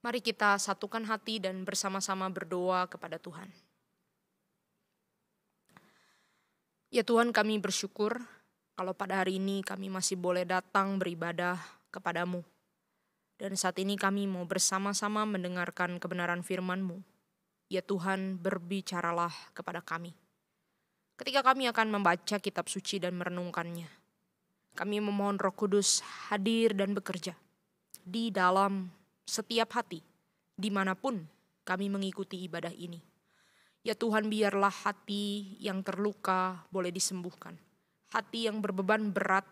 Mari kita satukan hati dan bersama-sama berdoa kepada Tuhan. Ya Tuhan, kami bersyukur kalau pada hari ini kami masih boleh datang beribadah kepadamu. Dan saat ini kami mau bersama-sama mendengarkan kebenaran firman-Mu. Ya Tuhan, berbicaralah kepada kami. Ketika kami akan membaca kitab suci dan merenungkannya, kami memohon Roh Kudus hadir dan bekerja di dalam setiap hati, dimanapun kami mengikuti ibadah ini. Ya Tuhan biarlah hati yang terluka boleh disembuhkan. Hati yang berbeban berat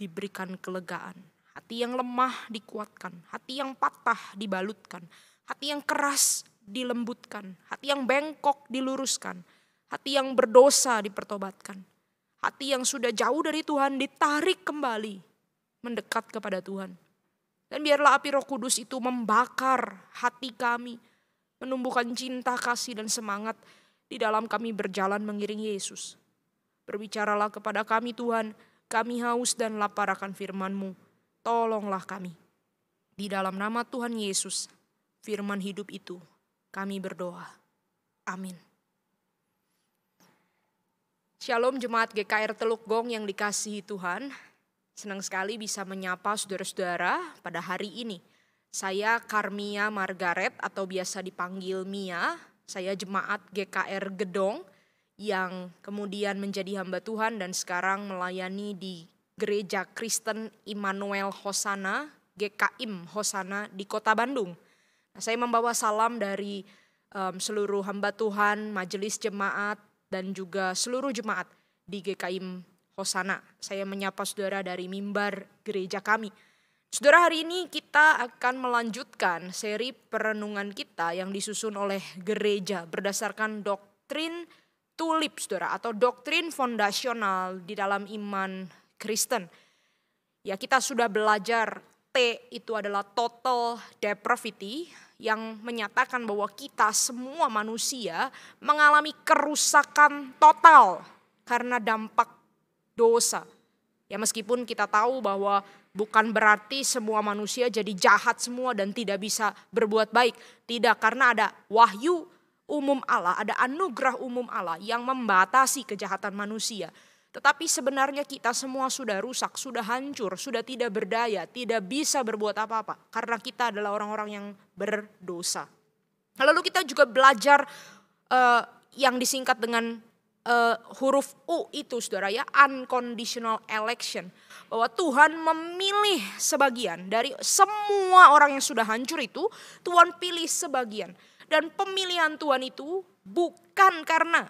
diberikan kelegaan. Hati yang lemah dikuatkan. Hati yang patah dibalutkan. Hati yang keras dilembutkan. Hati yang bengkok diluruskan. Hati yang berdosa dipertobatkan. Hati yang sudah jauh dari Tuhan ditarik kembali. Mendekat kepada Tuhan dan biarlah api roh kudus itu membakar hati kami. Menumbuhkan cinta, kasih, dan semangat di dalam kami berjalan mengiring Yesus. Berbicaralah kepada kami Tuhan, kami haus dan lapar akan firman-Mu. Tolonglah kami. Di dalam nama Tuhan Yesus, firman hidup itu, kami berdoa. Amin. Shalom jemaat GKR Teluk Gong yang dikasihi Tuhan. Senang sekali bisa menyapa saudara-saudara pada hari ini. Saya Karmia Margaret atau biasa dipanggil Mia. Saya jemaat GKR Gedong yang kemudian menjadi hamba Tuhan dan sekarang melayani di Gereja Kristen Immanuel Hosana, GKIM Hosana di Kota Bandung. Nah, saya membawa salam dari um, seluruh hamba Tuhan, majelis jemaat, dan juga seluruh jemaat di GKIM Hosana. Saya menyapa saudara dari mimbar gereja kami. Saudara, hari ini kita akan melanjutkan seri perenungan kita yang disusun oleh gereja berdasarkan doktrin tulip, saudara, atau doktrin fondasional di dalam iman Kristen. Ya, kita sudah belajar T itu adalah total depravity yang menyatakan bahwa kita semua manusia mengalami kerusakan total karena dampak dosa. Ya meskipun kita tahu bahwa bukan berarti semua manusia jadi jahat semua dan tidak bisa berbuat baik. Tidak, karena ada wahyu umum Allah, ada anugerah umum Allah yang membatasi kejahatan manusia. Tetapi sebenarnya kita semua sudah rusak, sudah hancur, sudah tidak berdaya, tidak bisa berbuat apa-apa karena kita adalah orang-orang yang berdosa. Lalu kita juga belajar uh, yang disingkat dengan uh, huruf U itu saudara ya unconditional election bahwa Tuhan memilih sebagian dari semua orang yang sudah hancur itu Tuhan pilih sebagian dan pemilihan Tuhan itu bukan karena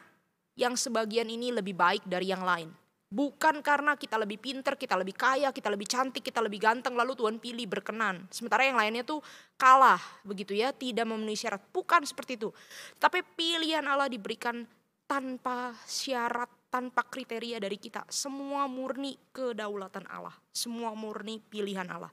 yang sebagian ini lebih baik dari yang lain bukan karena kita lebih pinter, kita lebih kaya, kita lebih cantik, kita lebih ganteng lalu Tuhan pilih berkenan. Sementara yang lainnya tuh kalah begitu ya, tidak memenuhi syarat. Bukan seperti itu. Tapi pilihan Allah diberikan tanpa syarat, tanpa kriteria dari kita. Semua murni kedaulatan Allah, semua murni pilihan Allah.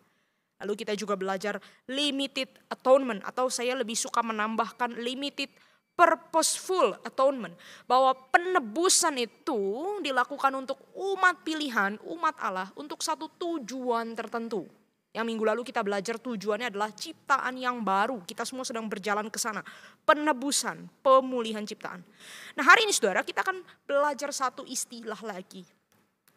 Lalu kita juga belajar limited atonement atau saya lebih suka menambahkan limited purposeful atonement. Bahwa penebusan itu dilakukan untuk umat pilihan, umat Allah untuk satu tujuan tertentu. Yang minggu lalu kita belajar tujuannya adalah ciptaan yang baru. Kita semua sedang berjalan ke sana. Penebusan, pemulihan ciptaan. Nah hari ini saudara kita akan belajar satu istilah lagi.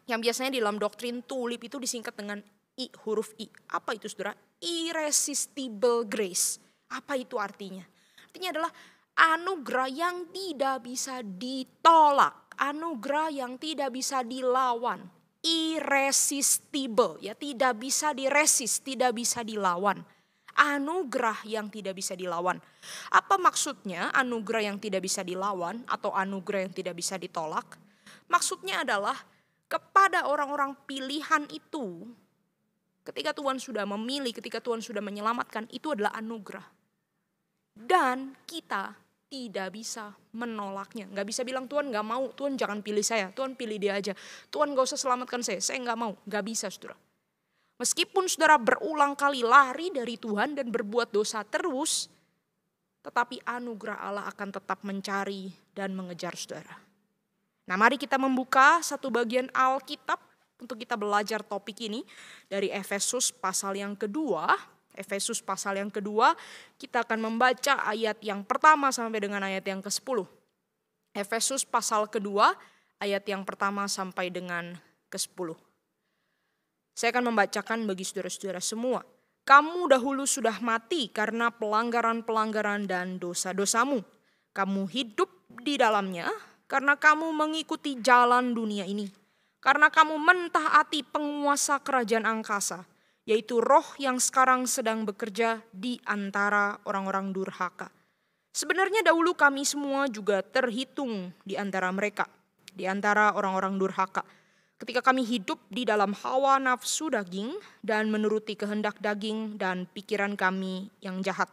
Yang biasanya di dalam doktrin tulip itu disingkat dengan I, huruf I. Apa itu saudara? Irresistible grace. Apa itu artinya? Artinya adalah anugerah yang tidak bisa ditolak. Anugerah yang tidak bisa dilawan irresistible, ya tidak bisa diresist, tidak bisa dilawan. Anugerah yang tidak bisa dilawan. Apa maksudnya anugerah yang tidak bisa dilawan atau anugerah yang tidak bisa ditolak? Maksudnya adalah kepada orang-orang pilihan itu ketika Tuhan sudah memilih, ketika Tuhan sudah menyelamatkan, itu adalah anugerah. Dan kita tidak bisa menolaknya. Nggak bisa bilang, Tuhan nggak mau, Tuhan jangan pilih saya, Tuhan pilih dia aja. Tuhan nggak usah selamatkan saya, saya nggak mau. Nggak bisa, saudara. Meskipun saudara berulang kali lari dari Tuhan dan berbuat dosa terus, tetapi anugerah Allah akan tetap mencari dan mengejar saudara. Nah mari kita membuka satu bagian Alkitab untuk kita belajar topik ini dari Efesus pasal yang kedua Efesus pasal yang kedua, kita akan membaca ayat yang pertama sampai dengan ayat yang ke-10. Efesus pasal kedua, ayat yang pertama sampai dengan ke-10. Saya akan membacakan bagi saudara-saudara semua. Kamu dahulu sudah mati karena pelanggaran-pelanggaran dan dosa-dosamu. Kamu hidup di dalamnya karena kamu mengikuti jalan dunia ini. Karena kamu mentaati penguasa kerajaan angkasa yaitu roh yang sekarang sedang bekerja di antara orang-orang durhaka. Sebenarnya dahulu kami semua juga terhitung di antara mereka, di antara orang-orang durhaka. Ketika kami hidup di dalam hawa nafsu daging dan menuruti kehendak daging dan pikiran kami yang jahat.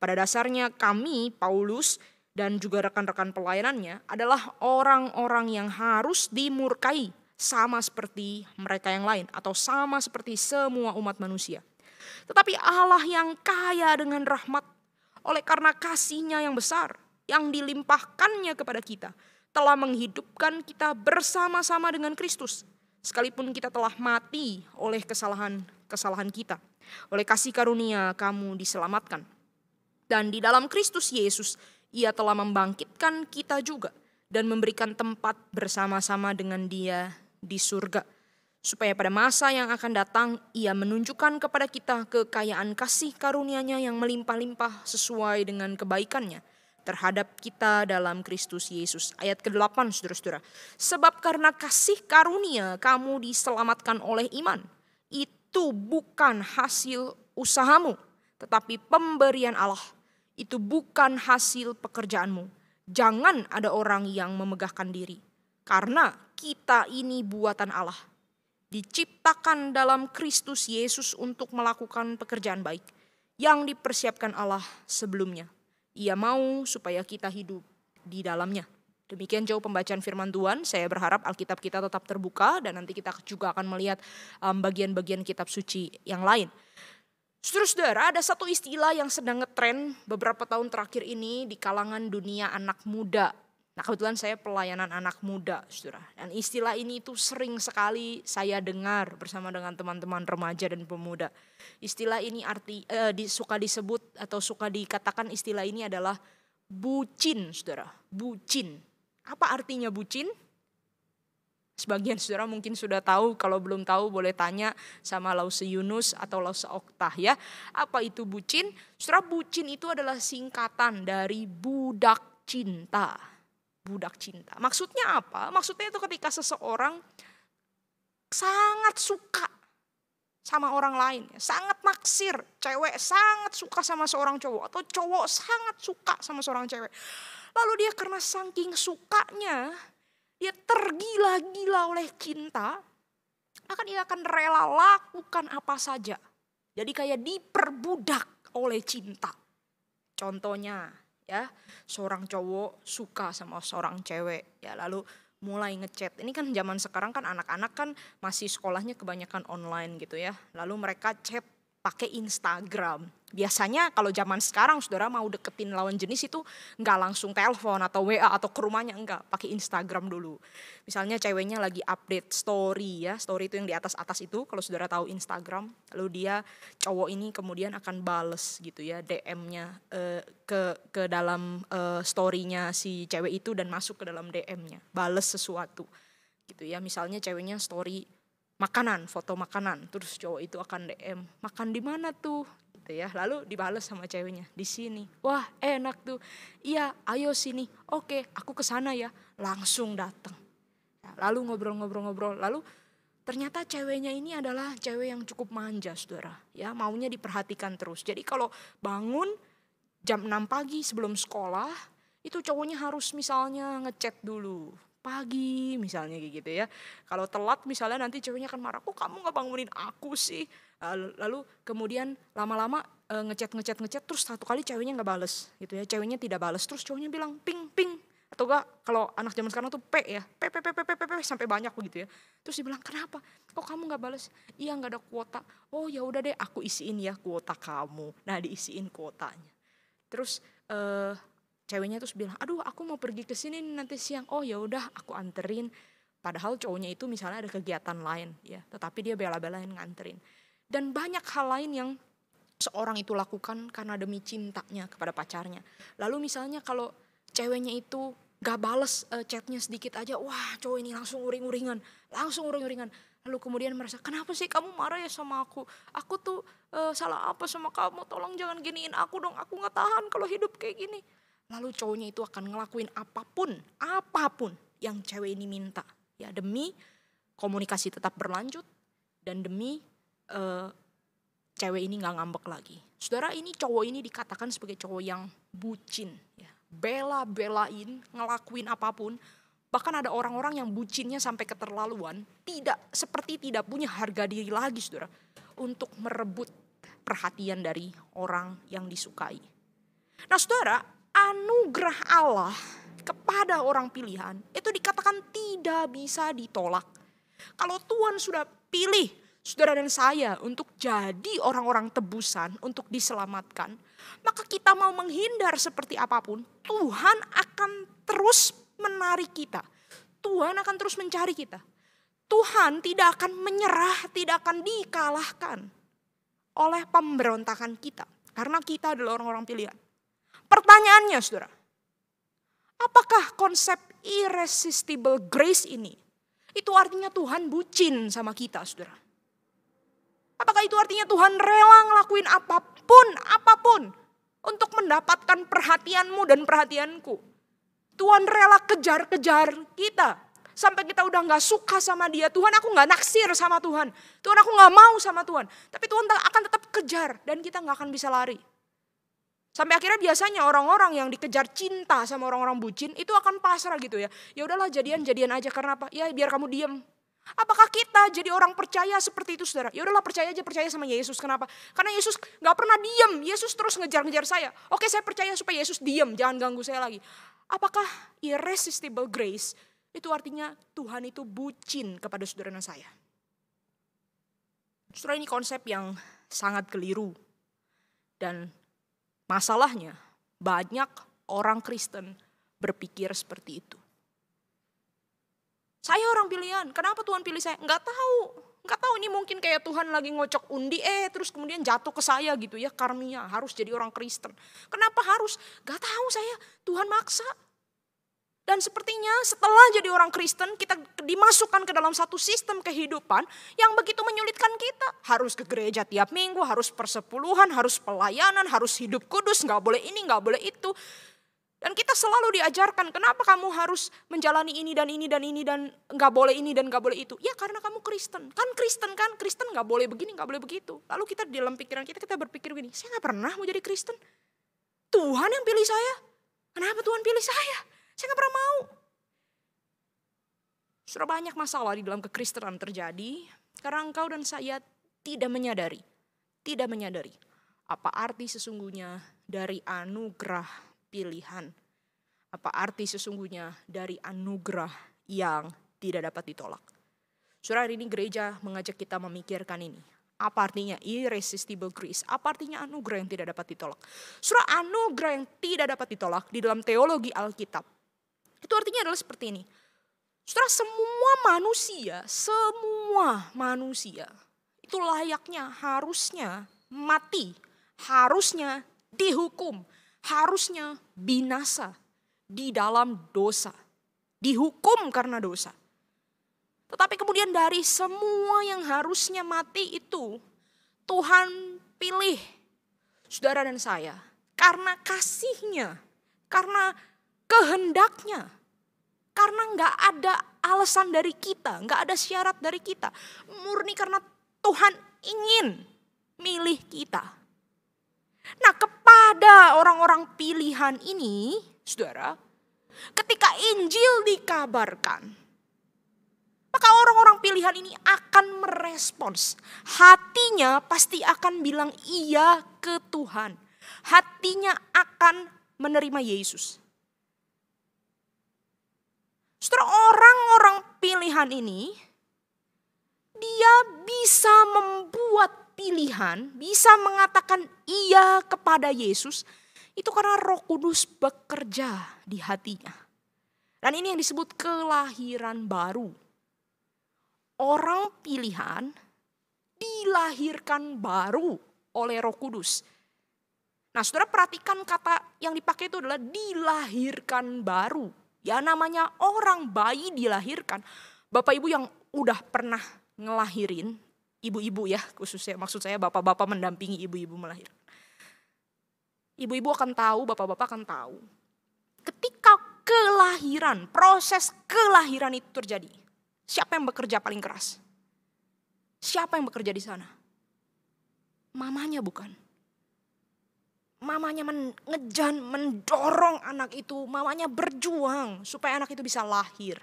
Pada dasarnya kami, Paulus, dan juga rekan-rekan pelayanannya adalah orang-orang yang harus dimurkai sama seperti mereka yang lain atau sama seperti semua umat manusia. Tetapi Allah yang kaya dengan rahmat oleh karena kasihnya yang besar yang dilimpahkannya kepada kita telah menghidupkan kita bersama-sama dengan Kristus sekalipun kita telah mati oleh kesalahan-kesalahan kita. Oleh kasih karunia kamu diselamatkan. Dan di dalam Kristus Yesus ia telah membangkitkan kita juga dan memberikan tempat bersama-sama dengan Dia di surga. Supaya pada masa yang akan datang, ia menunjukkan kepada kita kekayaan kasih karunia-Nya yang melimpah-limpah sesuai dengan kebaikannya terhadap kita dalam Kristus Yesus. Ayat ke-8 saudara-saudara. Sebab karena kasih karunia kamu diselamatkan oleh iman. Itu bukan hasil usahamu, tetapi pemberian Allah. Itu bukan hasil pekerjaanmu. Jangan ada orang yang memegahkan diri. Karena kita ini buatan Allah, diciptakan dalam Kristus Yesus untuk melakukan pekerjaan baik yang dipersiapkan Allah sebelumnya. Ia mau supaya kita hidup di dalamnya. Demikian jauh pembacaan firman Tuhan. Saya berharap Alkitab kita tetap terbuka dan nanti kita juga akan melihat um, bagian-bagian kitab suci yang lain. Saudara-saudara, ada satu istilah yang sedang ngetren beberapa tahun terakhir ini di kalangan dunia anak muda Nah kebetulan saya pelayanan anak muda, saudara. Dan istilah ini itu sering sekali saya dengar bersama dengan teman-teman remaja dan pemuda. Istilah ini arti eh, di, suka disebut atau suka dikatakan istilah ini adalah bucin, saudara. Bucin. Apa artinya bucin? Sebagian saudara mungkin sudah tahu, kalau belum tahu boleh tanya sama Lause Yunus atau Lause Oktah ya. Apa itu bucin? Saudara bucin itu adalah singkatan dari budak cinta budak cinta. Maksudnya apa? Maksudnya itu ketika seseorang sangat suka sama orang lain, ya, sangat naksir, cewek sangat suka sama seorang cowok atau cowok sangat suka sama seorang cewek. Lalu dia karena saking sukanya, dia tergila-gila oleh cinta, maka dia akan rela lakukan apa saja. Jadi kayak diperbudak oleh cinta. Contohnya, ya seorang cowok suka sama seorang cewek ya lalu mulai ngechat ini kan zaman sekarang kan anak-anak kan masih sekolahnya kebanyakan online gitu ya lalu mereka chat pakai Instagram. Biasanya kalau zaman sekarang saudara mau deketin lawan jenis itu nggak langsung telepon atau WA atau ke rumahnya enggak, pakai Instagram dulu. Misalnya ceweknya lagi update story ya, story itu yang di atas-atas itu kalau saudara tahu Instagram, lalu dia cowok ini kemudian akan bales gitu ya DM-nya eh, ke ke dalam eh, story-nya si cewek itu dan masuk ke dalam DM-nya, bales sesuatu. Gitu ya, misalnya ceweknya story makanan, foto makanan. Terus cowok itu akan DM, makan di mana tuh? gitu ya. Lalu dibales sama ceweknya, di sini. Wah, enak tuh. Iya, ayo sini. Oke, aku ke sana ya. Langsung datang. Nah, lalu ngobrol-ngobrol-ngobrol. Lalu ternyata ceweknya ini adalah cewek yang cukup manja, Saudara. Ya, maunya diperhatikan terus. Jadi kalau bangun jam 6 pagi sebelum sekolah, itu cowoknya harus misalnya ngechat dulu pagi misalnya kayak gitu ya. Kalau telat misalnya nanti ceweknya akan marah, kok kamu nggak bangunin aku sih? Eh, lalu kemudian lama-lama ngecat eh, ngechat ngechat ngechat terus satu kali ceweknya nggak bales gitu ya. Ceweknya tidak bales terus cowoknya bilang ping ping atau enggak kalau anak zaman sekarang tuh pe ya P P P P P P, P sampai banyak begitu ya terus dibilang kenapa kok kamu nggak bales iya nggak ada kuota oh ya udah deh aku isiin ya kuota kamu nah diisiin kuotanya terus eh ceweknya terus bilang aduh aku mau pergi ke sini nanti siang oh ya udah aku anterin padahal cowoknya itu misalnya ada kegiatan lain ya tetapi dia bela-belain nganterin dan banyak hal lain yang seorang itu lakukan karena demi cintanya kepada pacarnya lalu misalnya kalau ceweknya itu gak bales uh, chatnya sedikit aja wah cowok ini langsung uring-uringan langsung uring-uringan lalu kemudian merasa kenapa sih kamu marah ya sama aku aku tuh uh, salah apa sama kamu tolong jangan giniin aku dong aku nggak tahan kalau hidup kayak gini Lalu cowoknya itu akan ngelakuin apapun, apapun yang cewek ini minta. Ya demi komunikasi tetap berlanjut dan demi uh, cewek ini nggak ngambek lagi. Saudara ini cowok ini dikatakan sebagai cowok yang bucin. Ya. Bela-belain, ngelakuin apapun. Bahkan ada orang-orang yang bucinnya sampai keterlaluan. Tidak, seperti tidak punya harga diri lagi saudara. Untuk merebut perhatian dari orang yang disukai. Nah saudara, anugerah Allah kepada orang pilihan itu dikatakan tidak bisa ditolak. Kalau Tuhan sudah pilih saudara dan saya untuk jadi orang-orang tebusan, untuk diselamatkan, maka kita mau menghindar seperti apapun, Tuhan akan terus menarik kita. Tuhan akan terus mencari kita. Tuhan tidak akan menyerah, tidak akan dikalahkan oleh pemberontakan kita. Karena kita adalah orang-orang pilihan. Pertanyaannya saudara, apakah konsep irresistible grace ini? Itu artinya Tuhan bucin sama kita saudara. Apakah itu artinya Tuhan rela ngelakuin apapun, apapun untuk mendapatkan perhatianmu dan perhatianku? Tuhan rela kejar-kejar kita sampai kita udah nggak suka sama dia. Tuhan aku nggak naksir sama Tuhan. Tuhan aku nggak mau sama Tuhan. Tapi Tuhan akan tetap kejar dan kita nggak akan bisa lari. Sampai akhirnya biasanya orang-orang yang dikejar cinta sama orang-orang bucin itu akan pasrah gitu ya. Ya udahlah jadian-jadian aja karena apa? Ya biar kamu diem. Apakah kita jadi orang percaya seperti itu saudara? Ya udahlah percaya aja percaya sama Yesus. Kenapa? Karena Yesus gak pernah diem. Yesus terus ngejar-ngejar saya. Oke saya percaya supaya Yesus diem. Jangan ganggu saya lagi. Apakah irresistible grace itu artinya Tuhan itu bucin kepada saudara dan saya? Saudara ini konsep yang sangat keliru. Dan Masalahnya, banyak orang Kristen berpikir seperti itu. Saya orang pilihan, kenapa Tuhan pilih saya? Enggak tahu, enggak tahu ini mungkin kayak Tuhan lagi ngocok undi, eh terus kemudian jatuh ke saya gitu ya, karmia harus jadi orang Kristen. Kenapa harus? Enggak tahu saya, Tuhan maksa. Dan sepertinya setelah jadi orang Kristen, kita dimasukkan ke dalam satu sistem kehidupan yang begitu menyulitkan kita. Harus ke gereja tiap minggu, harus persepuluhan, harus pelayanan, harus hidup kudus, nggak boleh ini, nggak boleh itu. Dan kita selalu diajarkan kenapa kamu harus menjalani ini dan ini dan ini dan nggak boleh ini dan nggak boleh itu. Ya karena kamu Kristen, kan Kristen kan Kristen nggak boleh begini nggak boleh begitu. Lalu kita di dalam pikiran kita kita berpikir begini, saya nggak pernah mau jadi Kristen. Tuhan yang pilih saya. Kenapa Tuhan pilih saya? Saya nggak pernah mau. Sudah banyak masalah di dalam kekristenan terjadi karena engkau dan saya tidak menyadari, tidak menyadari apa arti sesungguhnya dari anugerah pilihan. Apa arti sesungguhnya dari anugerah yang tidak dapat ditolak. Surah hari ini gereja mengajak kita memikirkan ini apa artinya irresistible grace, apa artinya anugerah yang tidak dapat ditolak. Surah anugerah yang tidak dapat ditolak di dalam teologi Alkitab itu artinya adalah seperti ini. setelah semua manusia, semua manusia itu layaknya harusnya mati, harusnya dihukum, harusnya binasa di dalam dosa. Dihukum karena dosa. Tetapi kemudian dari semua yang harusnya mati itu Tuhan pilih saudara dan saya karena kasihnya, karena kehendaknya. Karena nggak ada alasan dari kita, nggak ada syarat dari kita. Murni karena Tuhan ingin milih kita. Nah kepada orang-orang pilihan ini, saudara, ketika Injil dikabarkan, maka orang-orang pilihan ini akan merespons. Hatinya pasti akan bilang iya ke Tuhan. Hatinya akan menerima Yesus. Saudara orang-orang pilihan ini dia bisa membuat pilihan, bisa mengatakan iya kepada Yesus itu karena Roh Kudus bekerja di hatinya. Dan ini yang disebut kelahiran baru. Orang pilihan dilahirkan baru oleh Roh Kudus. Nah, Saudara perhatikan kata yang dipakai itu adalah dilahirkan baru Ya namanya orang bayi dilahirkan. Bapak ibu yang udah pernah ngelahirin, ibu-ibu ya khususnya maksud saya bapak-bapak mendampingi ibu-ibu melahirkan. Ibu-ibu akan tahu, bapak-bapak akan tahu. Ketika kelahiran, proses kelahiran itu terjadi. Siapa yang bekerja paling keras? Siapa yang bekerja di sana? Mamanya bukan mamanya men ngejan, mendorong anak itu, mamanya berjuang supaya anak itu bisa lahir.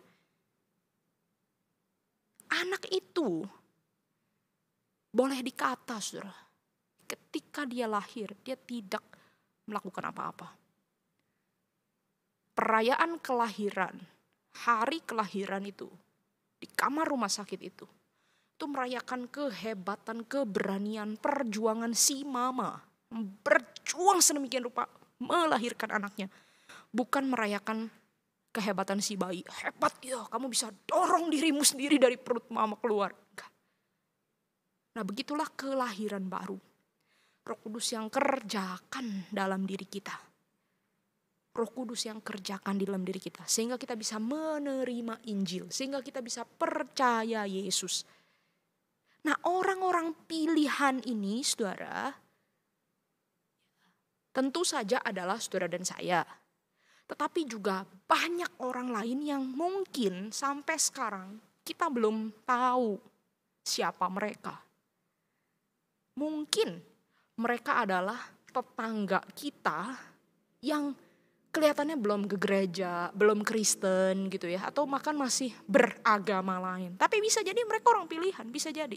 Anak itu boleh dikata, saudara, ketika dia lahir, dia tidak melakukan apa-apa. Perayaan kelahiran, hari kelahiran itu, di kamar rumah sakit itu, itu merayakan kehebatan, keberanian, perjuangan si mama berjuang sedemikian rupa melahirkan anaknya. Bukan merayakan kehebatan si bayi. Hebat ya, kamu bisa dorong dirimu sendiri dari perut mama keluar. Enggak. Nah begitulah kelahiran baru. Roh Kudus yang kerjakan dalam diri kita. Roh Kudus yang kerjakan di dalam diri kita. Sehingga kita bisa menerima Injil. Sehingga kita bisa percaya Yesus. Nah orang-orang pilihan ini saudara tentu saja adalah saudara dan saya. Tetapi juga banyak orang lain yang mungkin sampai sekarang kita belum tahu siapa mereka. Mungkin mereka adalah tetangga kita yang kelihatannya belum ke gereja, belum Kristen gitu ya, atau makan masih beragama lain. Tapi bisa jadi mereka orang pilihan, bisa jadi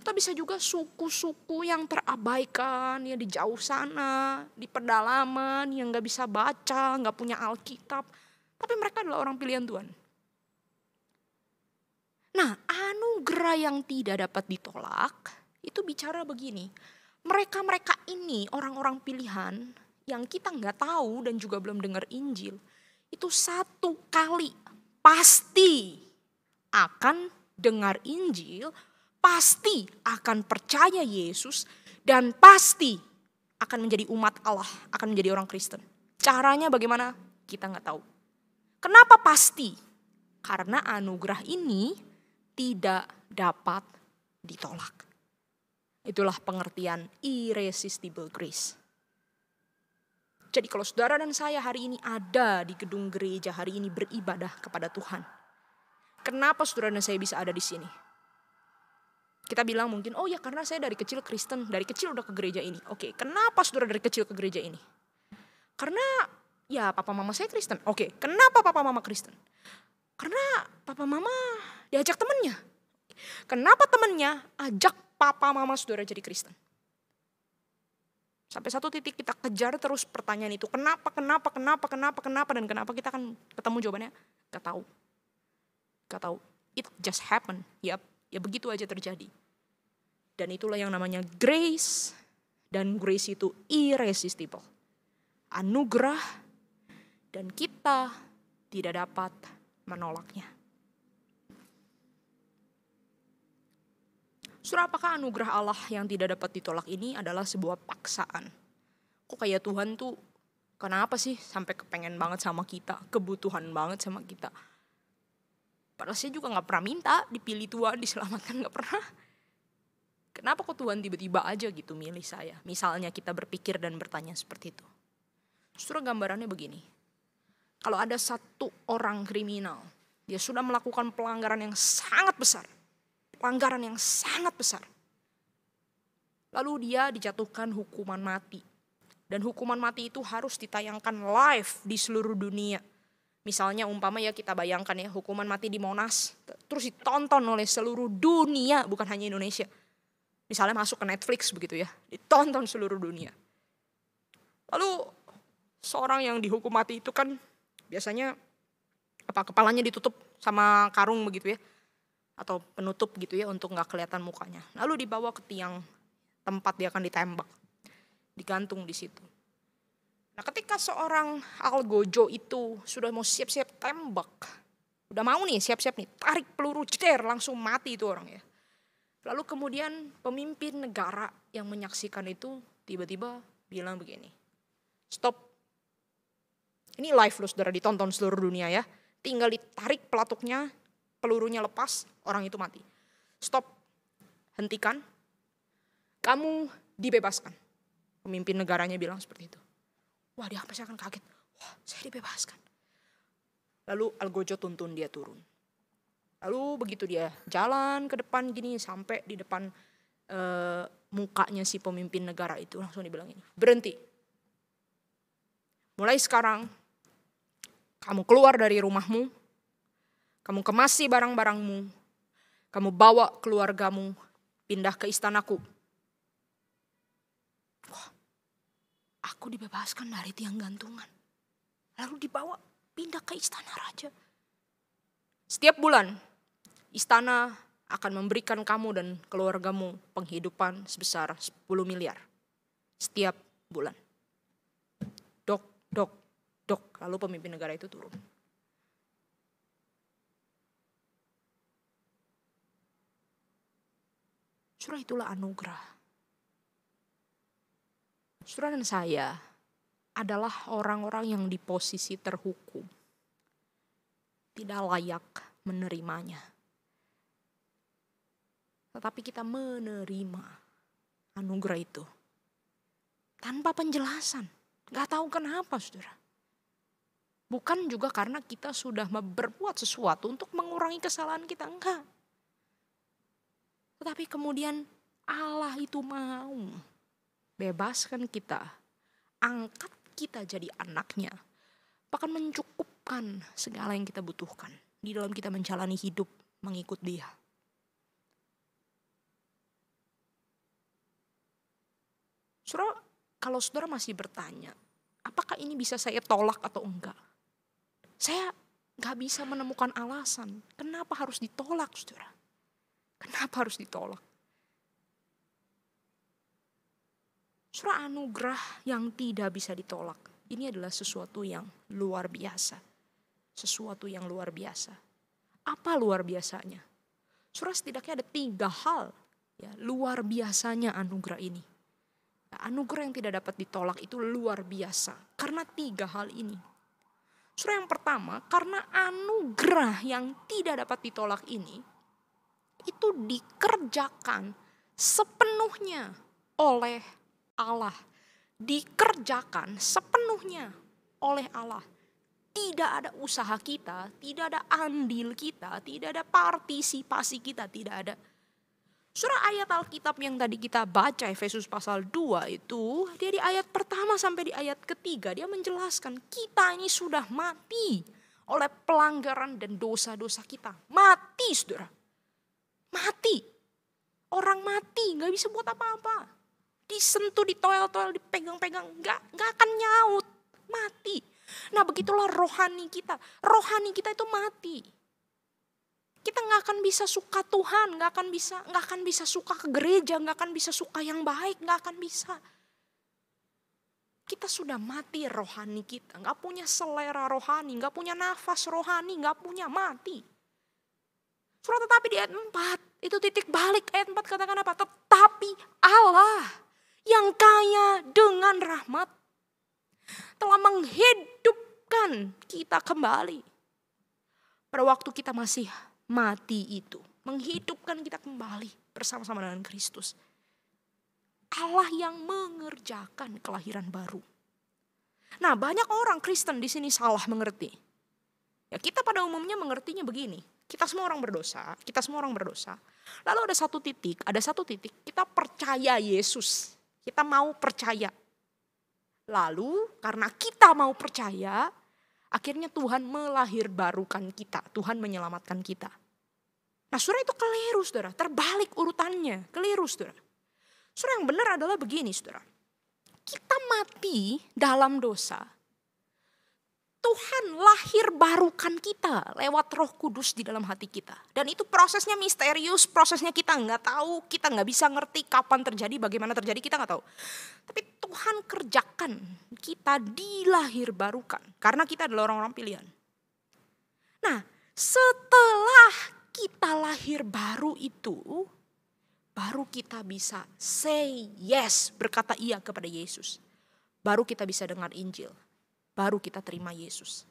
atau bisa juga suku-suku yang terabaikan yang di jauh sana di pedalaman yang gak bisa baca gak punya Alkitab tapi mereka adalah orang pilihan Tuhan nah anugerah yang tidak dapat ditolak itu bicara begini mereka-mereka ini orang-orang pilihan yang kita nggak tahu dan juga belum dengar Injil itu satu kali pasti akan dengar Injil pasti akan percaya Yesus dan pasti akan menjadi umat Allah, akan menjadi orang Kristen. Caranya bagaimana? Kita nggak tahu. Kenapa pasti? Karena anugerah ini tidak dapat ditolak. Itulah pengertian irresistible grace. Jadi kalau saudara dan saya hari ini ada di gedung gereja, hari ini beribadah kepada Tuhan. Kenapa saudara dan saya bisa ada di sini? kita bilang mungkin oh ya karena saya dari kecil Kristen dari kecil udah ke gereja ini oke kenapa saudara dari kecil ke gereja ini karena ya papa mama saya Kristen oke kenapa papa mama Kristen karena papa mama diajak temennya kenapa temennya ajak papa mama saudara jadi Kristen sampai satu titik kita kejar terus pertanyaan itu kenapa kenapa kenapa kenapa kenapa dan kenapa kita akan ketemu jawabannya gak tahu gak tahu it just happen yep Ya begitu aja terjadi. Dan itulah yang namanya grace. Dan grace itu irresistible. Anugerah. Dan kita tidak dapat menolaknya. Surah apakah anugerah Allah yang tidak dapat ditolak ini adalah sebuah paksaan? Kok kayak Tuhan tuh kenapa sih sampai kepengen banget sama kita, kebutuhan banget sama kita. Padahal saya juga nggak pernah minta dipilih Tuhan, diselamatkan nggak pernah. Kenapa kok Tuhan tiba-tiba aja gitu milih saya? Misalnya kita berpikir dan bertanya seperti itu. Justru gambarannya begini. Kalau ada satu orang kriminal, dia sudah melakukan pelanggaran yang sangat besar. Pelanggaran yang sangat besar. Lalu dia dijatuhkan hukuman mati. Dan hukuman mati itu harus ditayangkan live di seluruh dunia Misalnya umpama ya kita bayangkan ya hukuman mati di Monas terus ditonton oleh seluruh dunia bukan hanya Indonesia. Misalnya masuk ke Netflix begitu ya, ditonton seluruh dunia. Lalu seorang yang dihukum mati itu kan biasanya apa kepalanya ditutup sama karung begitu ya atau penutup gitu ya untuk nggak kelihatan mukanya. Lalu dibawa ke tiang tempat dia akan ditembak, digantung di situ. Nah ketika seorang Algojo itu sudah mau siap-siap tembak, udah mau nih siap-siap nih, tarik peluru jeder langsung mati itu orang ya. Lalu kemudian pemimpin negara yang menyaksikan itu tiba-tiba bilang begini, stop. Ini live loh saudara, ditonton seluruh dunia ya. Tinggal ditarik pelatuknya, pelurunya lepas, orang itu mati. Stop, hentikan, kamu dibebaskan. Pemimpin negaranya bilang seperti itu. Wah dia pasti akan kaget. Wah saya dibebaskan. Lalu Algojo tuntun dia turun. Lalu begitu dia jalan ke depan gini sampai di depan uh, mukanya si pemimpin negara itu langsung dibilang berhenti. Mulai sekarang kamu keluar dari rumahmu, kamu kemasi barang-barangmu, kamu bawa keluargamu pindah ke istanaku. Wah, aku dibebaskan dari tiang gantungan. Lalu dibawa pindah ke istana raja. Setiap bulan, istana akan memberikan kamu dan keluargamu penghidupan sebesar 10 miliar. Setiap bulan. Dok, dok, dok. Lalu pemimpin negara itu turun. Surah itulah anugerah Saudara dan saya adalah orang-orang yang di posisi terhukum. Tidak layak menerimanya. Tetapi kita menerima anugerah itu. Tanpa penjelasan. Gak tahu kenapa saudara. Bukan juga karena kita sudah berbuat sesuatu untuk mengurangi kesalahan kita. Enggak. Tetapi kemudian Allah itu mau bebaskan kita, angkat kita jadi anaknya, bahkan mencukupkan segala yang kita butuhkan di dalam kita menjalani hidup mengikut dia. Saudara, kalau saudara masih bertanya, apakah ini bisa saya tolak atau enggak? Saya nggak bisa menemukan alasan kenapa harus ditolak, saudara. Kenapa harus ditolak? Surah anugerah yang tidak bisa ditolak. Ini adalah sesuatu yang luar biasa. Sesuatu yang luar biasa. Apa luar biasanya? Surah setidaknya ada tiga hal ya, luar biasanya anugerah ini. Nah, anugerah yang tidak dapat ditolak itu luar biasa karena tiga hal ini. Surah yang pertama, karena anugerah yang tidak dapat ditolak ini itu dikerjakan sepenuhnya oleh Allah dikerjakan sepenuhnya oleh Allah. Tidak ada usaha kita, tidak ada andil kita, tidak ada partisipasi kita, tidak ada. Surah ayat Alkitab yang tadi kita baca Efesus pasal 2 itu, dia di ayat pertama sampai di ayat ketiga dia menjelaskan kita ini sudah mati oleh pelanggaran dan dosa-dosa kita. Mati saudara. Mati. Orang mati, nggak bisa buat apa-apa disentuh, ditoel-toel, dipegang-pegang, nggak nggak akan nyaut, mati. Nah begitulah rohani kita, rohani kita itu mati. Kita nggak akan bisa suka Tuhan, nggak akan bisa nggak akan bisa suka ke gereja, nggak akan bisa suka yang baik, nggak akan bisa. Kita sudah mati rohani kita, nggak punya selera rohani, nggak punya nafas rohani, nggak punya mati. surat tetapi di ayat 4, itu titik balik ayat 4 katakan apa? Tetapi Allah dengan rahmat telah menghidupkan kita kembali. Pada waktu kita masih mati itu, menghidupkan kita kembali bersama-sama dengan Kristus. Allah yang mengerjakan kelahiran baru. Nah, banyak orang Kristen di sini salah mengerti. Ya, kita pada umumnya mengertinya begini. Kita semua orang berdosa, kita semua orang berdosa. Lalu ada satu titik, ada satu titik kita percaya Yesus. Kita mau percaya Lalu karena kita mau percaya, akhirnya Tuhan melahir kita. Tuhan menyelamatkan kita. Nah surah itu keliru saudara, terbalik urutannya, keliru saudara. Surah yang benar adalah begini saudara. Kita mati dalam dosa, Tuhan lahir barukan kita lewat roh kudus di dalam hati kita. Dan itu prosesnya misterius, prosesnya kita nggak tahu, kita nggak bisa ngerti kapan terjadi, bagaimana terjadi, kita nggak tahu. Tapi Tuhan kerjakan kita dilahir barukan, karena kita adalah orang-orang pilihan. Nah, setelah kita lahir baru itu, baru kita bisa say yes, berkata iya kepada Yesus. Baru kita bisa dengar Injil, baru kita terima Yesus.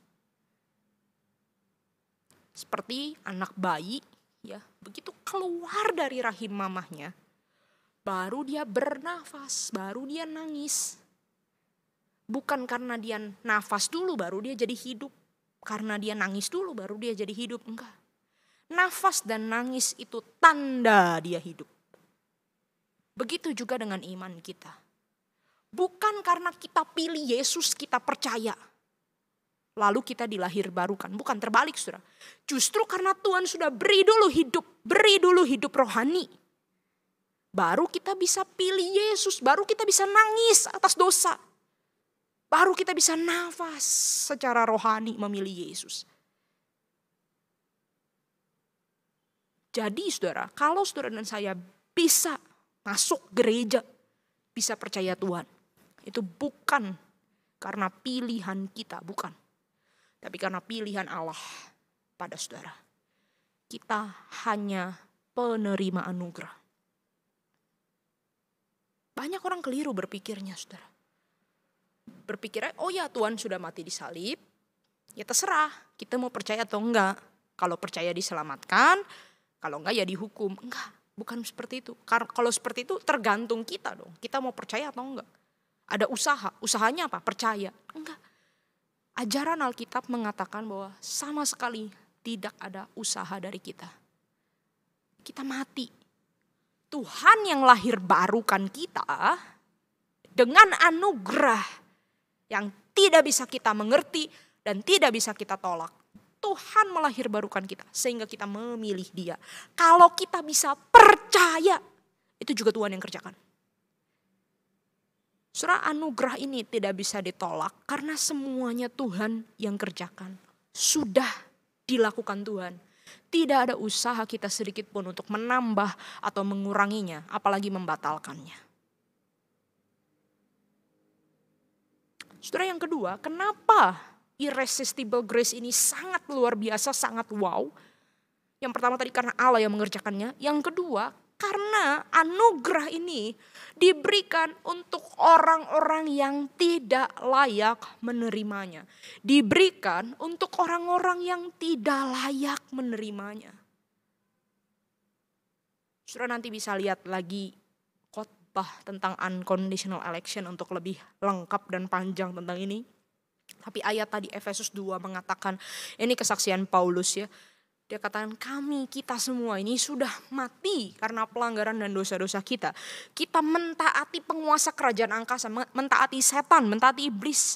Seperti anak bayi, ya, begitu keluar dari rahim mamahnya, baru dia bernafas, baru dia nangis. Bukan karena dia nafas dulu baru dia jadi hidup, karena dia nangis dulu baru dia jadi hidup, enggak. Nafas dan nangis itu tanda dia hidup. Begitu juga dengan iman kita Bukan karena kita pilih Yesus, kita percaya. Lalu kita dilahir barukan. Bukan terbalik saudara. Justru karena Tuhan sudah beri dulu hidup. Beri dulu hidup rohani. Baru kita bisa pilih Yesus. Baru kita bisa nangis atas dosa. Baru kita bisa nafas secara rohani memilih Yesus. Jadi saudara, kalau saudara dan saya bisa masuk gereja, bisa percaya Tuhan itu bukan karena pilihan kita, bukan. Tapi karena pilihan Allah pada saudara. Kita hanya penerima anugerah. Banyak orang keliru berpikirnya, saudara. Berpikirnya, oh ya Tuhan sudah mati di salib, ya terserah kita mau percaya atau enggak. Kalau percaya diselamatkan, kalau enggak ya dihukum. Enggak, bukan seperti itu. Kalau seperti itu tergantung kita dong, kita mau percaya atau enggak ada usaha. Usahanya apa? Percaya. Enggak. Ajaran Alkitab mengatakan bahwa sama sekali tidak ada usaha dari kita. Kita mati. Tuhan yang lahir barukan kita dengan anugerah yang tidak bisa kita mengerti dan tidak bisa kita tolak. Tuhan melahir barukan kita sehingga kita memilih dia. Kalau kita bisa percaya, itu juga Tuhan yang kerjakan. Surah anugerah ini tidak bisa ditolak karena semuanya Tuhan yang kerjakan. Sudah dilakukan Tuhan. Tidak ada usaha kita sedikit pun untuk menambah atau menguranginya, apalagi membatalkannya. Saudara yang kedua, kenapa irresistible grace ini sangat luar biasa, sangat wow? Yang pertama tadi karena Allah yang mengerjakannya. Yang kedua, karena anugerah ini diberikan untuk orang-orang yang tidak layak menerimanya. Diberikan untuk orang-orang yang tidak layak menerimanya. Sudah nanti bisa lihat lagi khotbah tentang unconditional election untuk lebih lengkap dan panjang tentang ini. Tapi ayat tadi Efesus 2 mengatakan, ini kesaksian Paulus ya, dia katakan kami, kita semua ini sudah mati karena pelanggaran dan dosa-dosa kita. Kita mentaati penguasa kerajaan angkasa, mentaati setan, mentaati iblis.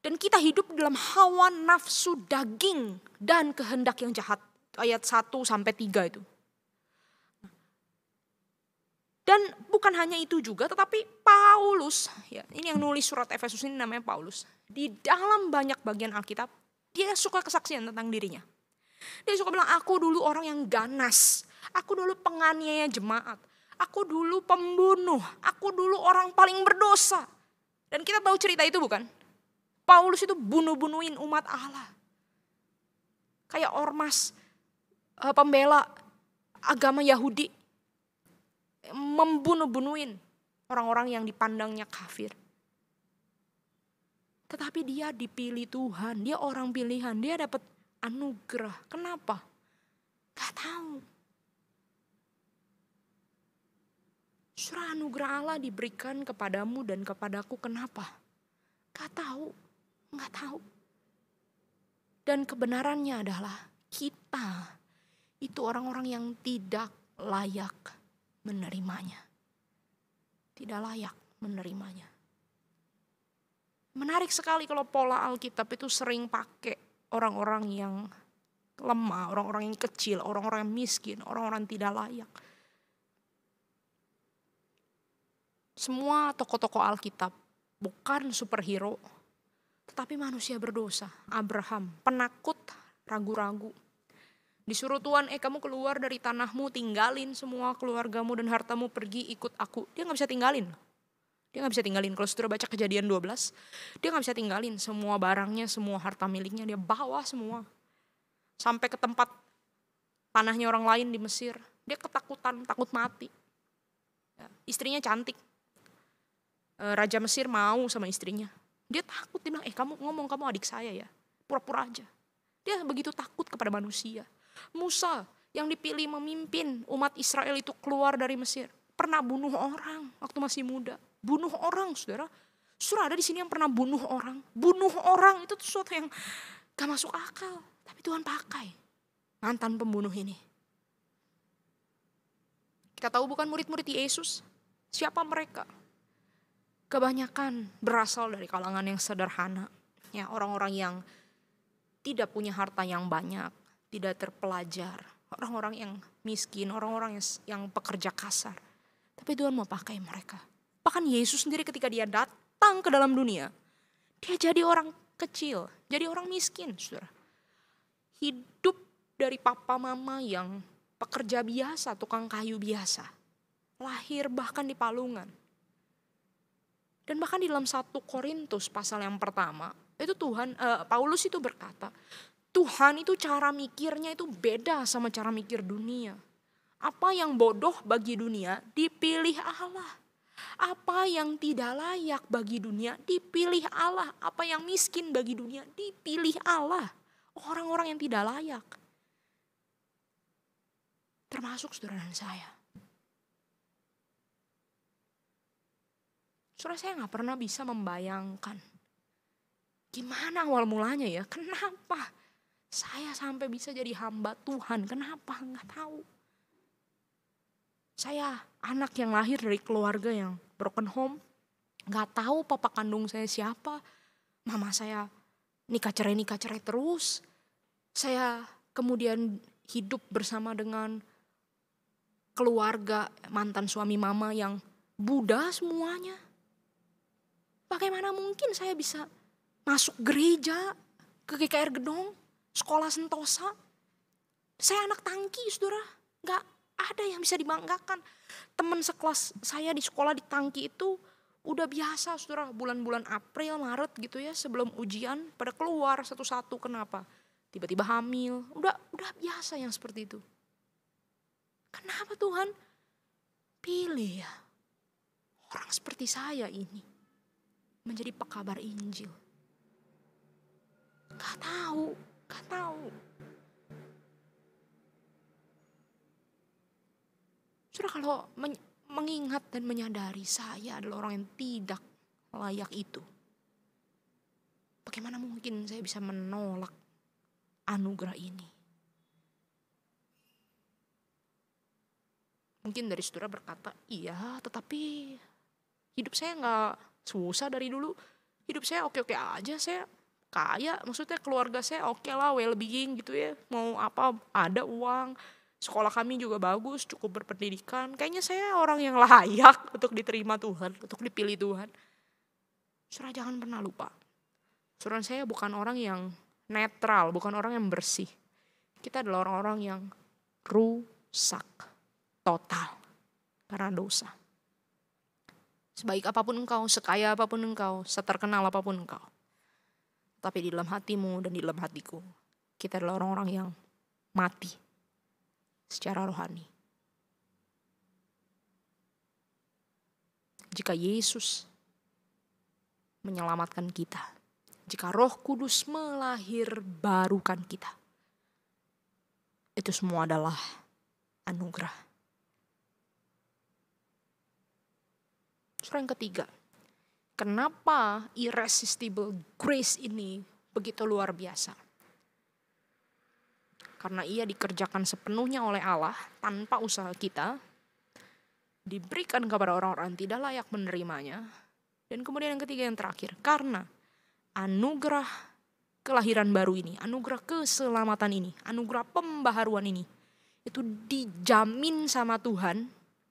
Dan kita hidup dalam hawa nafsu daging dan kehendak yang jahat. Ayat 1 sampai 3 itu. Dan bukan hanya itu juga, tetapi Paulus, ya, ini yang nulis surat Efesus ini namanya Paulus. Di dalam banyak bagian Alkitab, dia suka kesaksian tentang dirinya. Dia suka bilang, aku dulu orang yang ganas. Aku dulu penganiaya jemaat. Aku dulu pembunuh. Aku dulu orang paling berdosa. Dan kita tahu cerita itu bukan? Paulus itu bunuh-bunuhin umat Allah. Kayak ormas, eh, pembela agama Yahudi. Membunuh-bunuhin orang-orang yang dipandangnya kafir. Tetapi dia dipilih Tuhan, dia orang pilihan, dia dapat anugerah. Kenapa? Gak tahu. Surah anugerah Allah diberikan kepadamu dan kepadaku kenapa? Gak tahu. Gak tahu. Dan kebenarannya adalah kita itu orang-orang yang tidak layak menerimanya. Tidak layak menerimanya. Menarik sekali kalau pola Alkitab itu sering pakai orang-orang yang lemah, orang-orang yang kecil, orang-orang yang miskin, orang-orang tidak layak. Semua tokoh-tokoh Alkitab bukan superhero, tetapi manusia berdosa. Abraham, penakut, ragu-ragu. Disuruh Tuhan, eh kamu keluar dari tanahmu, tinggalin semua keluargamu dan hartamu, pergi ikut aku. Dia nggak bisa tinggalin. Dia nggak bisa tinggalin. Kalau sudah baca kejadian 12, dia nggak bisa tinggalin semua barangnya, semua harta miliknya. Dia bawa semua. Sampai ke tempat tanahnya orang lain di Mesir. Dia ketakutan, takut mati. Ya, istrinya cantik. Eh, Raja Mesir mau sama istrinya. Dia takut, dia bilang, eh kamu ngomong kamu adik saya ya. Pura-pura aja. Dia begitu takut kepada manusia. Musa yang dipilih memimpin umat Israel itu keluar dari Mesir. Pernah bunuh orang waktu masih muda Bunuh orang, saudara. Saudara ada di sini yang pernah bunuh orang. Bunuh orang itu sesuatu yang gak masuk akal. Tapi Tuhan pakai mantan pembunuh ini. Kita tahu bukan murid-murid Yesus. Siapa mereka? Kebanyakan berasal dari kalangan yang sederhana. Ya, orang-orang yang tidak punya harta yang banyak, tidak terpelajar, orang-orang yang miskin, orang-orang yang pekerja kasar. Tapi Tuhan mau pakai mereka Bahkan Yesus sendiri ketika dia datang ke dalam dunia, dia jadi orang kecil, jadi orang miskin, saudara. Hidup dari papa mama yang pekerja biasa, tukang kayu biasa. Lahir bahkan di palungan. Dan bahkan di dalam satu Korintus pasal yang pertama, itu Tuhan uh, Paulus itu berkata, Tuhan itu cara mikirnya itu beda sama cara mikir dunia. Apa yang bodoh bagi dunia dipilih Allah. Apa yang tidak layak bagi dunia dipilih Allah. Apa yang miskin bagi dunia dipilih Allah. Orang-orang yang tidak layak. Termasuk saudara dan saya. Saudara saya nggak pernah bisa membayangkan gimana awal mulanya ya. Kenapa saya sampai bisa jadi hamba Tuhan? Kenapa nggak tahu? Saya anak yang lahir dari keluarga yang broken home nggak tahu papa kandung saya siapa mama saya nikah cerai nikah cerai terus saya kemudian hidup bersama dengan keluarga mantan suami mama yang Buddha semuanya bagaimana mungkin saya bisa masuk gereja ke GKR Gedong sekolah Sentosa saya anak tangki saudara nggak ada yang bisa dibanggakan. Teman sekelas saya di sekolah di Tangki itu udah biasa saudara bulan-bulan April Maret gitu ya sebelum ujian pada keluar satu-satu kenapa tiba-tiba hamil udah udah biasa yang seperti itu kenapa Tuhan pilih ya orang seperti saya ini menjadi pekabar Injil gak tahu gak tahu Sudah kalau men mengingat dan menyadari saya adalah orang yang tidak layak itu. Bagaimana mungkin saya bisa menolak anugerah ini? Mungkin dari sutra berkata, iya tetapi hidup saya nggak susah dari dulu. Hidup saya oke-oke aja, saya kaya. Maksudnya keluarga saya oke okay lah, well being gitu ya. Mau apa, ada uang sekolah kami juga bagus, cukup berpendidikan. Kayaknya saya orang yang layak untuk diterima Tuhan, untuk dipilih Tuhan. Surah jangan pernah lupa. Surah saya bukan orang yang netral, bukan orang yang bersih. Kita adalah orang-orang yang rusak total karena dosa. Sebaik apapun engkau, sekaya apapun engkau, seterkenal apapun engkau. Tapi di dalam hatimu dan di dalam hatiku, kita adalah orang-orang yang mati secara rohani. Jika Yesus menyelamatkan kita, jika Roh Kudus melahir kita, itu semua adalah anugerah. Surah yang ketiga, kenapa irresistible grace ini begitu luar biasa? karena ia dikerjakan sepenuhnya oleh Allah tanpa usaha kita, diberikan kepada orang-orang tidak layak menerimanya, dan kemudian yang ketiga yang terakhir, karena anugerah kelahiran baru ini, anugerah keselamatan ini, anugerah pembaharuan ini, itu dijamin sama Tuhan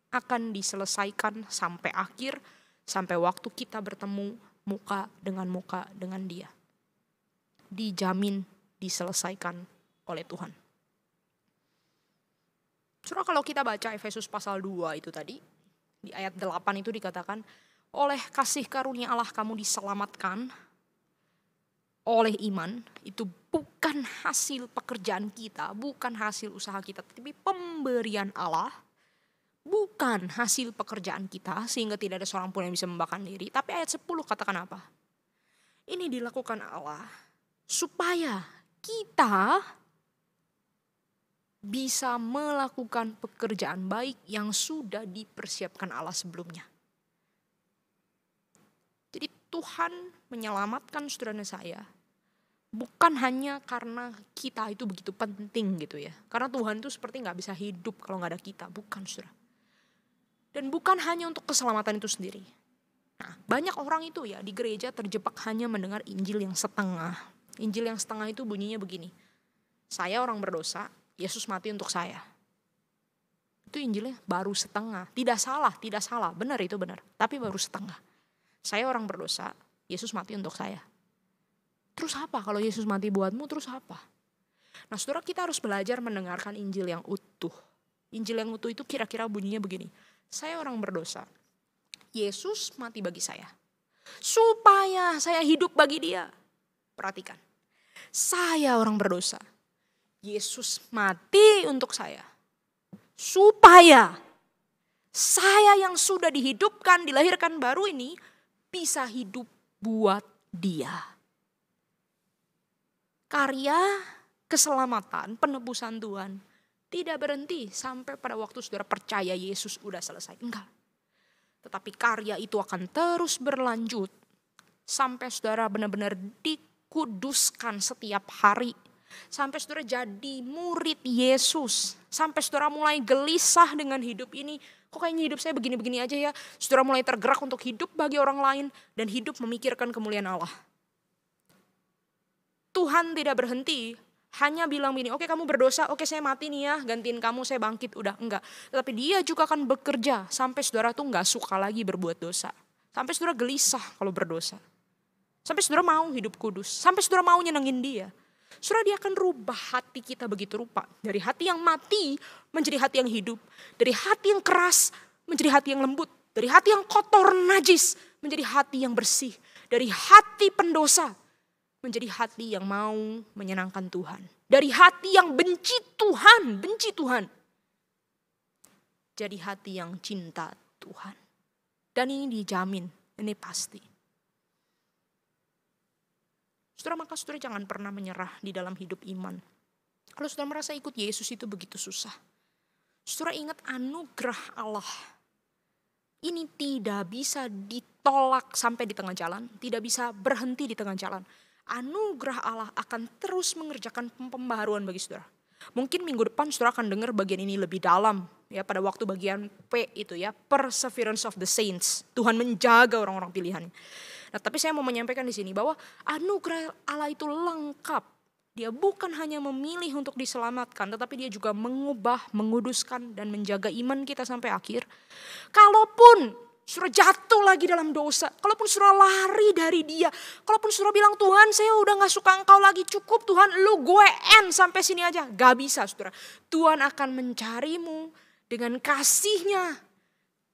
akan diselesaikan sampai akhir, sampai waktu kita bertemu muka dengan muka dengan dia. Dijamin diselesaikan oleh Tuhan. Surah kalau kita baca Efesus pasal 2 itu tadi, di ayat 8 itu dikatakan, oleh kasih karunia Allah kamu diselamatkan oleh iman, itu bukan hasil pekerjaan kita, bukan hasil usaha kita, tapi pemberian Allah, bukan hasil pekerjaan kita, sehingga tidak ada seorang pun yang bisa membakar diri. Tapi ayat 10 katakan apa? Ini dilakukan Allah supaya kita bisa melakukan pekerjaan baik yang sudah dipersiapkan Allah sebelumnya. Jadi Tuhan menyelamatkan saudara saya bukan hanya karena kita itu begitu penting gitu ya. Karena Tuhan itu seperti nggak bisa hidup kalau nggak ada kita, bukan saudara. Dan bukan hanya untuk keselamatan itu sendiri. Nah, banyak orang itu ya di gereja terjebak hanya mendengar Injil yang setengah. Injil yang setengah itu bunyinya begini. Saya orang berdosa, Yesus mati untuk saya. Itu Injilnya baru setengah. Tidak salah, tidak salah. Benar itu benar. Tapi baru setengah. Saya orang berdosa, Yesus mati untuk saya. Terus apa kalau Yesus mati buatmu terus apa? Nah saudara kita harus belajar mendengarkan Injil yang utuh. Injil yang utuh itu kira-kira bunyinya begini. Saya orang berdosa. Yesus mati bagi saya. Supaya saya hidup bagi dia. Perhatikan. Saya orang berdosa Yesus mati untuk saya. Supaya saya yang sudah dihidupkan, dilahirkan baru ini bisa hidup buat dia. Karya keselamatan, penebusan Tuhan tidak berhenti sampai pada waktu saudara percaya Yesus udah selesai. Enggak. Tetapi karya itu akan terus berlanjut sampai saudara benar-benar dikuduskan setiap hari Sampai saudara jadi murid Yesus. Sampai saudara mulai gelisah dengan hidup ini. Kok kayaknya hidup saya begini-begini aja ya. Saudara mulai tergerak untuk hidup bagi orang lain. Dan hidup memikirkan kemuliaan Allah. Tuhan tidak berhenti hanya bilang begini oke kamu berdosa, oke saya mati nih ya, gantiin kamu, saya bangkit, udah enggak. Tetapi dia juga akan bekerja sampai saudara tuh enggak suka lagi berbuat dosa. Sampai saudara gelisah kalau berdosa. Sampai saudara mau hidup kudus, sampai saudara mau nyenengin dia. Surah dia akan rubah hati kita begitu rupa. Dari hati yang mati menjadi hati yang hidup. Dari hati yang keras menjadi hati yang lembut. Dari hati yang kotor najis menjadi hati yang bersih. Dari hati pendosa menjadi hati yang mau menyenangkan Tuhan. Dari hati yang benci Tuhan, benci Tuhan. Jadi hati yang cinta Tuhan. Dan ini dijamin, ini pasti. Saudara, maka saudara jangan pernah menyerah di dalam hidup iman. Kalau saudara merasa ikut Yesus itu begitu susah. Saudara ingat anugerah Allah. Ini tidak bisa ditolak sampai di tengah jalan. Tidak bisa berhenti di tengah jalan. Anugerah Allah akan terus mengerjakan pembaharuan bagi saudara. Mungkin minggu depan saudara akan dengar bagian ini lebih dalam ya pada waktu bagian P itu ya perseverance of the saints. Tuhan menjaga orang-orang pilihan. Nah, tapi saya mau menyampaikan di sini bahwa anugerah Allah itu lengkap. Dia bukan hanya memilih untuk diselamatkan, tetapi dia juga mengubah, menguduskan, dan menjaga iman kita sampai akhir. Kalaupun sudah jatuh lagi dalam dosa. Kalaupun sudah lari dari dia. Kalaupun sudah bilang Tuhan saya udah gak suka engkau lagi. Cukup Tuhan lu gue end sampai sini aja. Gak bisa saudara. Tuhan akan mencarimu dengan kasihnya.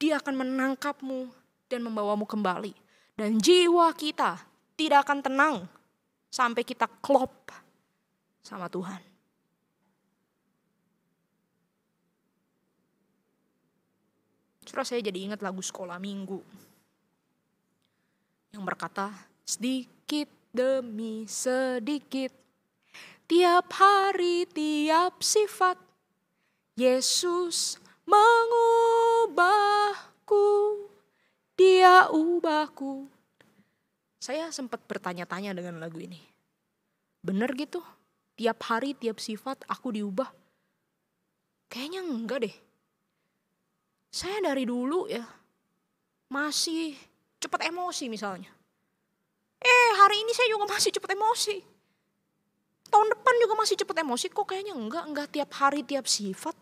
Dia akan menangkapmu dan membawamu kembali. Dan jiwa kita tidak akan tenang sampai kita klop sama Tuhan. Surah saya jadi ingat lagu sekolah minggu. Yang berkata, sedikit demi sedikit, tiap hari tiap sifat, Yesus mengubahku dia ubahku. Saya sempat bertanya-tanya dengan lagu ini. Bener gitu? Tiap hari, tiap sifat aku diubah. Kayaknya enggak deh. Saya dari dulu ya masih cepat emosi misalnya. Eh hari ini saya juga masih cepat emosi. Tahun depan juga masih cepat emosi kok kayaknya enggak, enggak tiap hari tiap sifat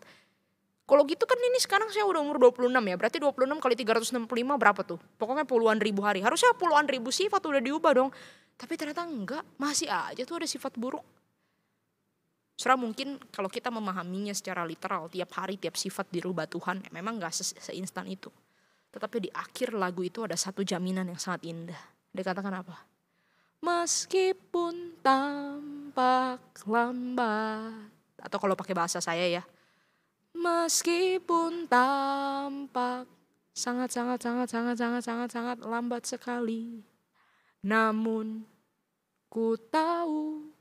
kalau gitu kan ini sekarang saya udah umur 26 ya. Berarti 26 kali 365 berapa tuh? Pokoknya puluhan ribu hari. Harusnya puluhan ribu sifat udah diubah dong. Tapi ternyata enggak. Masih aja tuh ada sifat buruk. Surah mungkin kalau kita memahaminya secara literal, tiap hari, tiap sifat dirubah Tuhan, ya memang gak se seinstan itu. Tetapi di akhir lagu itu ada satu jaminan yang sangat indah. Dikatakan apa? Meskipun tampak lambat. Atau kalau pakai bahasa saya ya, Meskipun tampak sangat sangat sangat sangat sangat sangat sangat lambat sekali. Namun ku tahu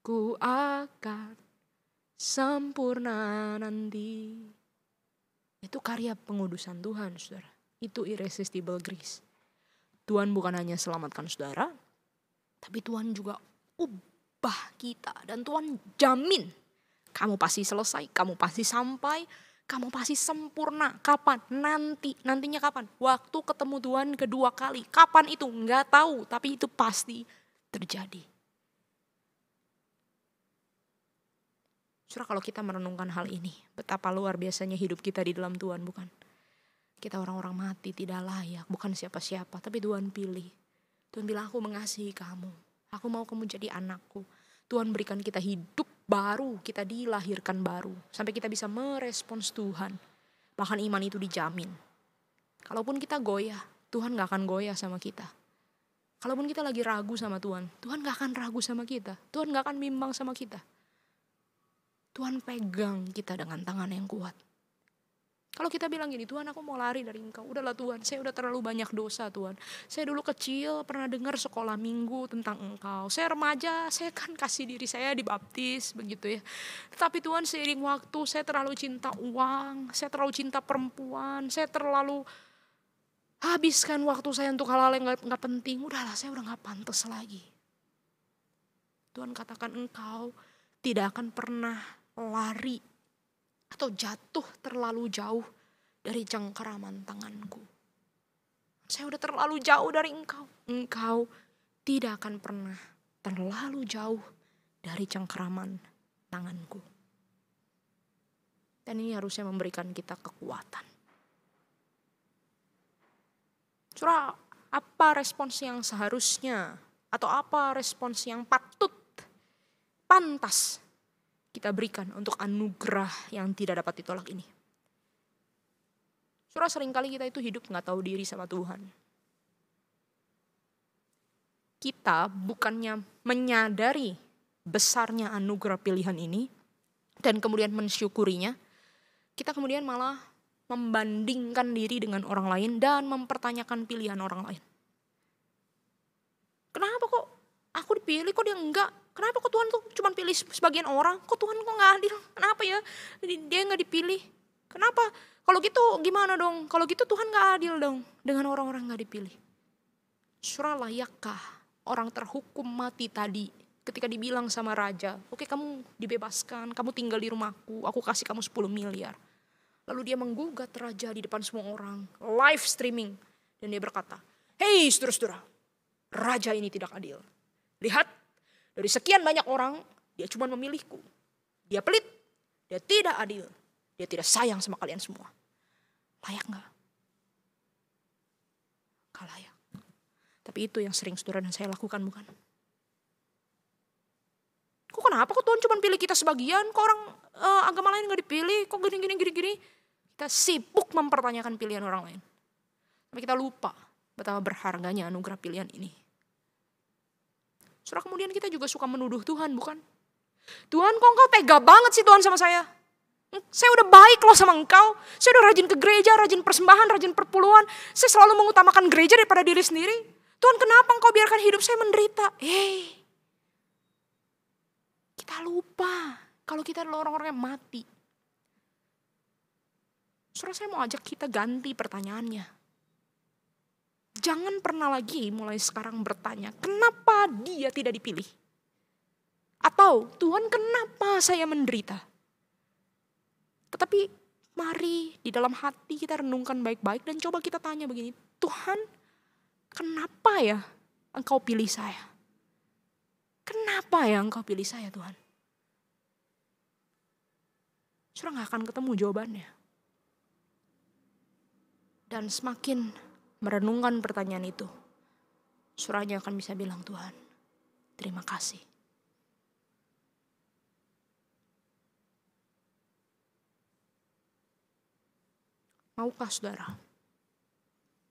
ku akan sempurna nanti. Itu karya pengudusan Tuhan, saudara. Itu irresistible grace. Tuhan bukan hanya selamatkan saudara, tapi Tuhan juga ubah kita dan Tuhan jamin kamu pasti selesai, kamu pasti sampai, kamu pasti sempurna. Kapan? Nanti. Nantinya kapan? Waktu ketemu Tuhan kedua kali. Kapan itu? Enggak tahu, tapi itu pasti terjadi. Surah kalau kita merenungkan hal ini, betapa luar biasanya hidup kita di dalam Tuhan, bukan? Kita orang-orang mati, tidak layak, bukan siapa-siapa, tapi Tuhan pilih. Tuhan bilang, aku mengasihi kamu. Aku mau kamu jadi anakku. Tuhan berikan kita hidup baru, kita dilahirkan baru, sampai kita bisa merespons Tuhan. Bahkan iman itu dijamin. Kalaupun kita goyah, Tuhan gak akan goyah sama kita. Kalaupun kita lagi ragu sama Tuhan, Tuhan gak akan ragu sama kita. Tuhan gak akan bimbang sama kita. Tuhan pegang kita dengan tangan yang kuat. Kalau kita bilang gini, Tuhan aku mau lari dari engkau. Udahlah Tuhan, saya udah terlalu banyak dosa Tuhan. Saya dulu kecil pernah dengar sekolah minggu tentang engkau. Saya remaja, saya kan kasih diri saya dibaptis begitu ya. Tetapi Tuhan seiring waktu saya terlalu cinta uang, saya terlalu cinta perempuan, saya terlalu habiskan waktu saya untuk hal-hal yang gak, gak penting. Udahlah saya udah gak pantas lagi. Tuhan katakan engkau tidak akan pernah lari atau jatuh terlalu jauh dari cengkeraman tanganku. Saya udah terlalu jauh dari engkau. Engkau tidak akan pernah terlalu jauh dari cengkeraman tanganku. Dan ini harusnya memberikan kita kekuatan. Surah, apa respons yang seharusnya? Atau apa respons yang patut, pantas kita berikan untuk anugerah yang tidak dapat ditolak ini. Surah seringkali kita itu hidup nggak tahu diri sama Tuhan. Kita bukannya menyadari besarnya anugerah pilihan ini dan kemudian mensyukurinya, kita kemudian malah membandingkan diri dengan orang lain dan mempertanyakan pilihan orang lain. Kenapa kok aku dipilih kok dia enggak kenapa kok Tuhan tuh cuma pilih sebagian orang kok Tuhan kok nggak adil kenapa ya dia nggak dipilih kenapa kalau gitu gimana dong kalau gitu Tuhan nggak adil dong dengan orang-orang nggak dipilih surah layakkah orang terhukum mati tadi ketika dibilang sama raja oke okay, kamu dibebaskan kamu tinggal di rumahku aku kasih kamu 10 miliar lalu dia menggugat raja di depan semua orang live streaming dan dia berkata hei saudara-saudara raja ini tidak adil Lihat, dari sekian banyak orang, dia cuma memilihku. Dia pelit, dia tidak adil, dia tidak sayang sama kalian semua. Layak nggak? Gak layak. Tapi itu yang sering saudara dan saya lakukan bukan? Kok kenapa kok Tuhan cuma pilih kita sebagian? Kok orang uh, agama lain nggak dipilih? Kok gini-gini gini-gini? Kita sibuk mempertanyakan pilihan orang lain. Tapi kita lupa betapa berharganya anugerah pilihan ini. Surah kemudian kita juga suka menuduh Tuhan, bukan? Tuhan kok engkau tega banget sih Tuhan sama saya? Hmm, saya udah baik loh sama engkau. Saya udah rajin ke gereja, rajin persembahan, rajin perpuluhan. Saya selalu mengutamakan gereja daripada diri sendiri. Tuhan kenapa engkau biarkan hidup saya menderita? Hei, kita lupa kalau kita adalah orang-orang yang mati. Surah saya mau ajak kita ganti pertanyaannya. Jangan pernah lagi mulai sekarang bertanya, kenapa dia tidak dipilih? Atau Tuhan kenapa saya menderita? Tetapi mari di dalam hati kita renungkan baik-baik dan coba kita tanya begini, Tuhan kenapa ya engkau pilih saya? Kenapa ya engkau pilih saya Tuhan? Surah nggak akan ketemu jawabannya. Dan semakin merenungkan pertanyaan itu, surahnya akan bisa bilang Tuhan, terima kasih. Maukah saudara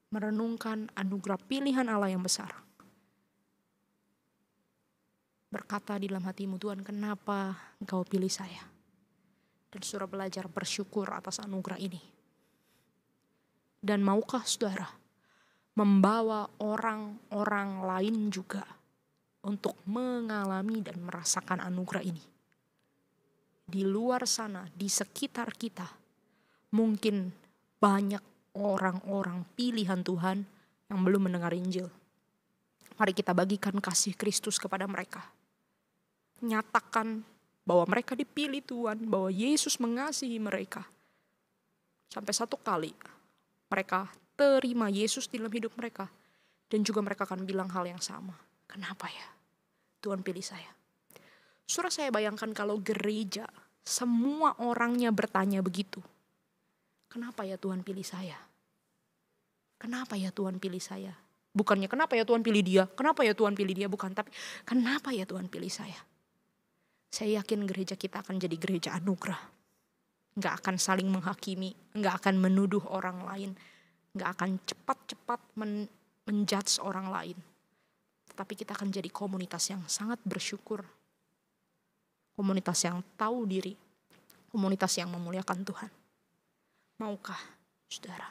merenungkan anugerah pilihan Allah yang besar? Berkata di dalam hatimu, Tuhan kenapa engkau pilih saya? Dan surah belajar bersyukur atas anugerah ini. Dan maukah saudara membawa orang-orang lain juga untuk mengalami dan merasakan anugerah ini. Di luar sana, di sekitar kita, mungkin banyak orang-orang pilihan Tuhan yang belum mendengar Injil. Mari kita bagikan kasih Kristus kepada mereka. Nyatakan bahwa mereka dipilih Tuhan, bahwa Yesus mengasihi mereka. Sampai satu kali mereka terima Yesus di dalam hidup mereka. Dan juga mereka akan bilang hal yang sama. Kenapa ya? Tuhan pilih saya. Surah saya bayangkan kalau gereja semua orangnya bertanya begitu. Kenapa ya Tuhan pilih saya? Kenapa ya Tuhan pilih saya? Bukannya kenapa ya Tuhan pilih dia? Kenapa ya Tuhan pilih dia? Bukan, tapi kenapa ya Tuhan pilih saya? Saya yakin gereja kita akan jadi gereja anugerah. Nggak akan saling menghakimi, nggak akan menuduh orang lain, nggak akan cepat-cepat men menjudge orang lain. Tetapi kita akan jadi komunitas yang sangat bersyukur. Komunitas yang tahu diri. Komunitas yang memuliakan Tuhan. Maukah, saudara?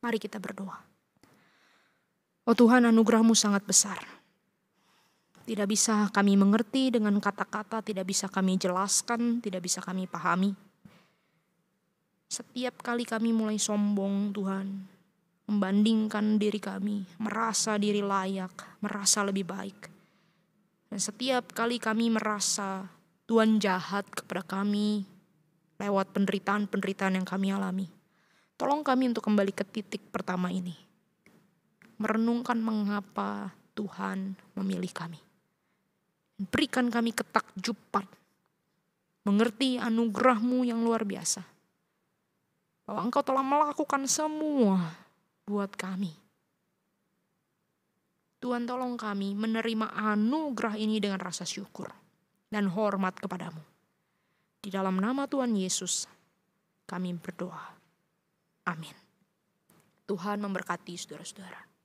Mari kita berdoa. Oh Tuhan, anugerahmu sangat besar. Tidak bisa kami mengerti dengan kata-kata, tidak bisa kami jelaskan, tidak bisa kami pahami. Setiap kali kami mulai sombong, Tuhan, membandingkan diri kami, merasa diri layak, merasa lebih baik. Dan setiap kali kami merasa Tuhan jahat kepada kami lewat penderitaan-penderitaan yang kami alami. Tolong kami untuk kembali ke titik pertama ini. Merenungkan mengapa Tuhan memilih kami. Berikan kami ketakjuban. Mengerti anugerahmu yang luar biasa bahwa Engkau telah melakukan semua buat kami. Tuhan tolong kami menerima anugerah ini dengan rasa syukur dan hormat kepadamu. Di dalam nama Tuhan Yesus kami berdoa. Amin. Tuhan memberkati saudara-saudara.